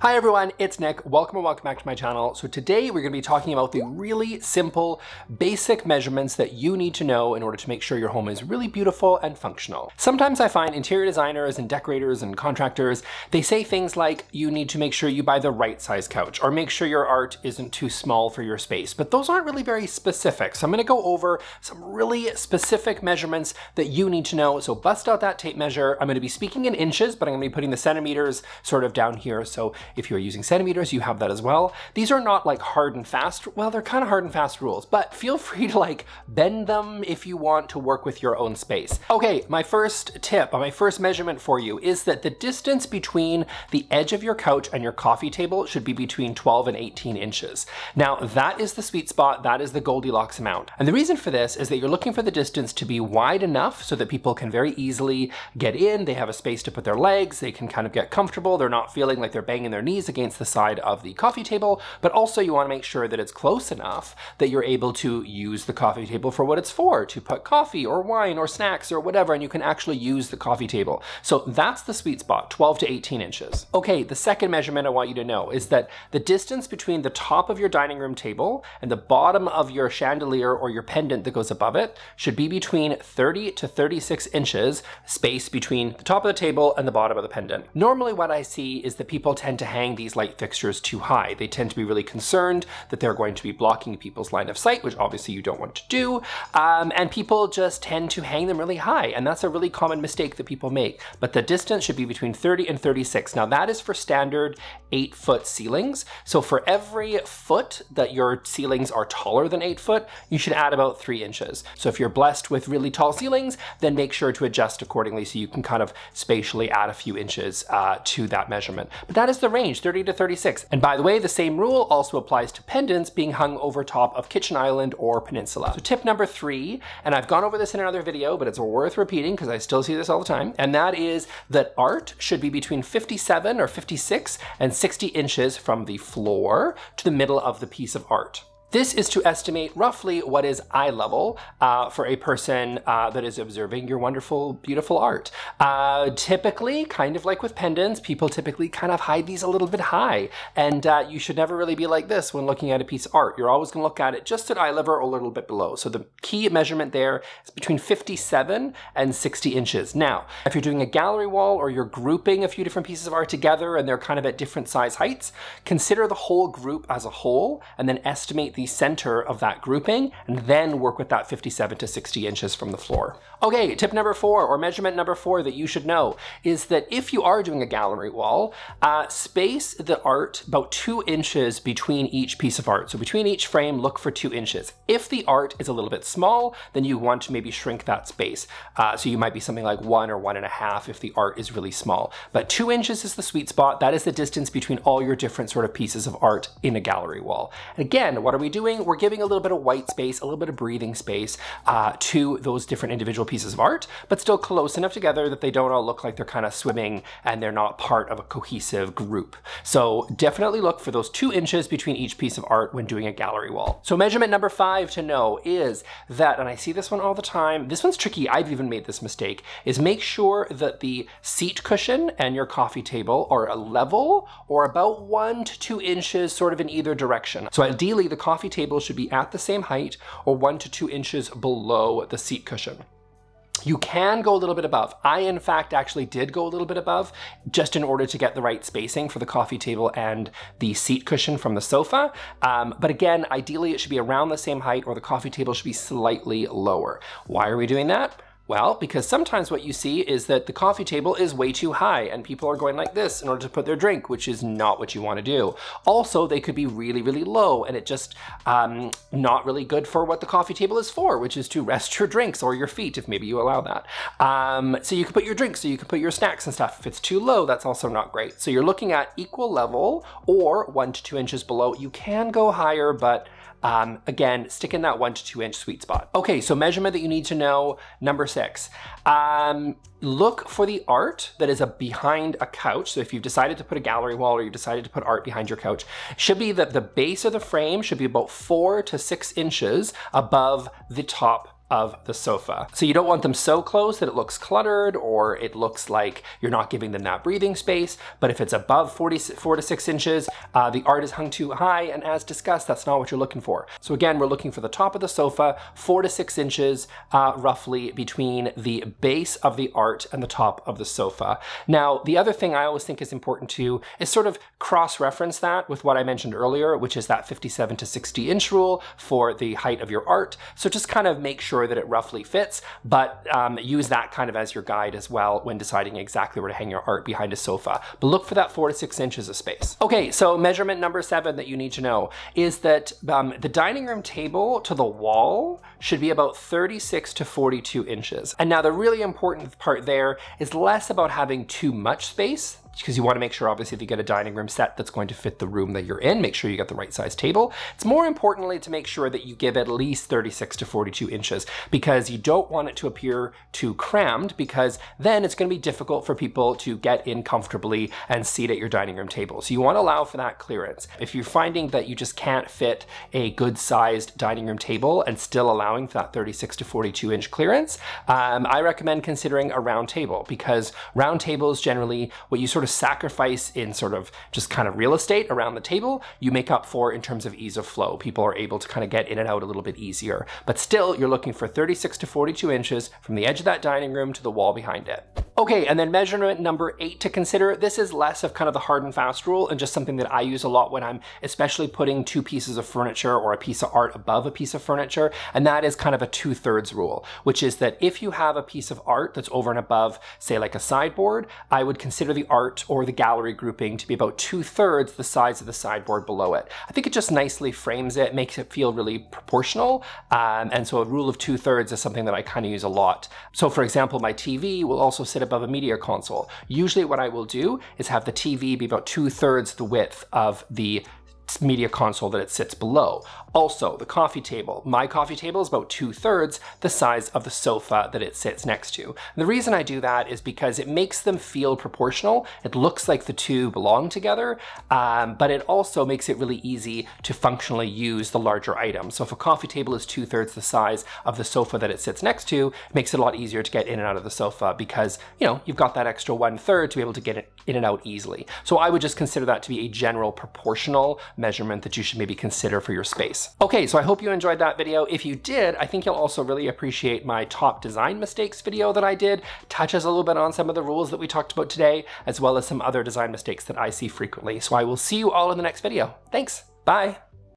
Hi everyone, it's Nick. Welcome and welcome back to my channel. So today we're going to be talking about the really simple, basic measurements that you need to know in order to make sure your home is really beautiful and functional. Sometimes I find interior designers and decorators and contractors, they say things like, you need to make sure you buy the right size couch, or make sure your art isn't too small for your space. But those aren't really very specific. So I'm going to go over some really specific measurements that you need to know. So bust out that tape measure. I'm going to be speaking in inches, but I'm going to be putting the centimeters sort of down here. So if you're using centimeters, you have that as well. These are not like hard and fast, well, they're kind of hard and fast rules, but feel free to like bend them if you want to work with your own space. Okay, my first tip, my first measurement for you is that the distance between the edge of your couch and your coffee table should be between 12 and 18 inches. Now, that is the sweet spot, that is the Goldilocks amount. And the reason for this is that you're looking for the distance to be wide enough so that people can very easily get in, they have a space to put their legs, they can kind of get comfortable, they're not feeling like they're banging their knees against the side of the coffee table, but also you want to make sure that it's close enough that you're able to use the coffee table for what it's for, to put coffee or wine or snacks or whatever, and you can actually use the coffee table. So that's the sweet spot, 12 to 18 inches. Okay, the second measurement I want you to know is that the distance between the top of your dining room table and the bottom of your chandelier or your pendant that goes above it should be between 30 to 36 inches space between the top of the table and the bottom of the pendant. Normally what I see is that people tend to to hang these light fixtures too high. They tend to be really concerned that they're going to be blocking people's line of sight, which obviously you don't want to do, um, and people just tend to hang them really high, and that's a really common mistake that people make. But the distance should be between 30 and 36. Now that is for standard eight foot ceilings. So for every foot that your ceilings are taller than eight foot, you should add about three inches. So if you're blessed with really tall ceilings, then make sure to adjust accordingly so you can kind of spatially add a few inches uh, to that measurement. But that is the range, 30 to 36. And by the way, the same rule also applies to pendants being hung over top of kitchen island or peninsula. So tip number three, and I've gone over this in another video, but it's worth repeating because I still see this all the time, and that is that art should be between 57 or 56 and 60 inches from the floor to the middle of the piece of art. This is to estimate roughly what is eye level uh, for a person uh, that is observing your wonderful, beautiful art. Uh, typically, kind of like with pendants, people typically kind of hide these a little bit high. And uh, you should never really be like this when looking at a piece of art. You're always going to look at it just at eye level or a little bit below. So the key measurement there is between 57 and 60 inches. Now, if you're doing a gallery wall or you're grouping a few different pieces of art together and they're kind of at different size heights, consider the whole group as a whole and then estimate the the center of that grouping and then work with that 57 to 60 inches from the floor. Okay, tip number four or measurement number four that you should know is that if you are doing a gallery wall, uh, space the art about two inches between each piece of art. So between each frame, look for two inches. If the art is a little bit small, then you want to maybe shrink that space. Uh, so you might be something like one or one and a half if the art is really small. But two inches is the sweet spot. That is the distance between all your different sort of pieces of art in a gallery wall. Again, what are we we doing? We're giving a little bit of white space, a little bit of breathing space uh, to those different individual pieces of art, but still close enough together that they don't all look like they're kind of swimming and they're not part of a cohesive group. So definitely look for those two inches between each piece of art when doing a gallery wall. So measurement number five to know is that, and I see this one all the time, this one's tricky, I've even made this mistake, is make sure that the seat cushion and your coffee table are a level or about one to two inches sort of in either direction. So ideally the coffee coffee table should be at the same height or one to two inches below the seat cushion. You can go a little bit above. I, in fact, actually did go a little bit above just in order to get the right spacing for the coffee table and the seat cushion from the sofa. Um, but again, ideally, it should be around the same height or the coffee table should be slightly lower. Why are we doing that? Well, because sometimes what you see is that the coffee table is way too high and people are going like this in order to put their drink, which is not what you want to do. Also, they could be really, really low and it just um, not really good for what the coffee table is for, which is to rest your drinks or your feet if maybe you allow that. Um, so you can put your drinks, so you can put your snacks and stuff. If it's too low, that's also not great. So you're looking at equal level or one to two inches below. You can go higher, but um, again, stick in that one to two inch sweet spot. Okay, so measurement that you need to know, number six. Um, look for the art that is a behind a couch. So if you've decided to put a gallery wall or you've decided to put art behind your couch, should be that the base of the frame should be about four to six inches above the top of the sofa. So you don't want them so close that it looks cluttered or it looks like you're not giving them that breathing space. But if it's above 44 to 6 inches, uh, the art is hung too high. And as discussed, that's not what you're looking for. So again, we're looking for the top of the sofa, 4 to 6 inches uh, roughly between the base of the art and the top of the sofa. Now, the other thing I always think is important too is sort of cross-reference that with what I mentioned earlier, which is that 57 to 60 inch rule for the height of your art. So just kind of make sure sure that it roughly fits, but um, use that kind of as your guide as well when deciding exactly where to hang your art behind a sofa. But look for that four to six inches of space. Okay, so measurement number seven that you need to know is that um, the dining room table to the wall should be about 36 to 42 inches. And now the really important part there is less about having too much space because you want to make sure obviously that you get a dining room set that's going to fit the room that you're in. Make sure you get the right size table. It's more importantly to make sure that you give at least 36 to 42 inches because you don't want it to appear too crammed because then it's going to be difficult for people to get in comfortably and seat at your dining room table. So you want to allow for that clearance. If you're finding that you just can't fit a good sized dining room table and still allowing for that 36 to 42 inch clearance, um, I recommend considering a round table because round tables generally what you sort of sort of sacrifice in sort of just kind of real estate around the table, you make up for in terms of ease of flow. People are able to kind of get in and out a little bit easier. But still, you're looking for 36 to 42 inches from the edge of that dining room to the wall behind it. Okay, and then measurement number eight to consider. This is less of kind of the hard and fast rule and just something that I use a lot when I'm especially putting two pieces of furniture or a piece of art above a piece of furniture. And that is kind of a two thirds rule, which is that if you have a piece of art that's over and above, say like a sideboard, I would consider the art or the gallery grouping to be about two thirds the size of the sideboard below it. I think it just nicely frames it, makes it feel really proportional. Um, and so a rule of two thirds is something that I kind of use a lot. So for example, my TV will also sit above a media console. Usually what I will do is have the TV be about two thirds the width of the media console that it sits below. Also, the coffee table. My coffee table is about two thirds the size of the sofa that it sits next to. And the reason I do that is because it makes them feel proportional. It looks like the two belong together, um, but it also makes it really easy to functionally use the larger item. So if a coffee table is two thirds the size of the sofa that it sits next to, it makes it a lot easier to get in and out of the sofa because, you know, you've got that extra one third to be able to get it in and out easily. So I would just consider that to be a general proportional measurement that you should maybe consider for your space. Okay, so I hope you enjoyed that video. If you did, I think you'll also really appreciate my top design mistakes video that I did. Touches a little bit on some of the rules that we talked about today, as well as some other design mistakes that I see frequently. So I will see you all in the next video. Thanks, bye.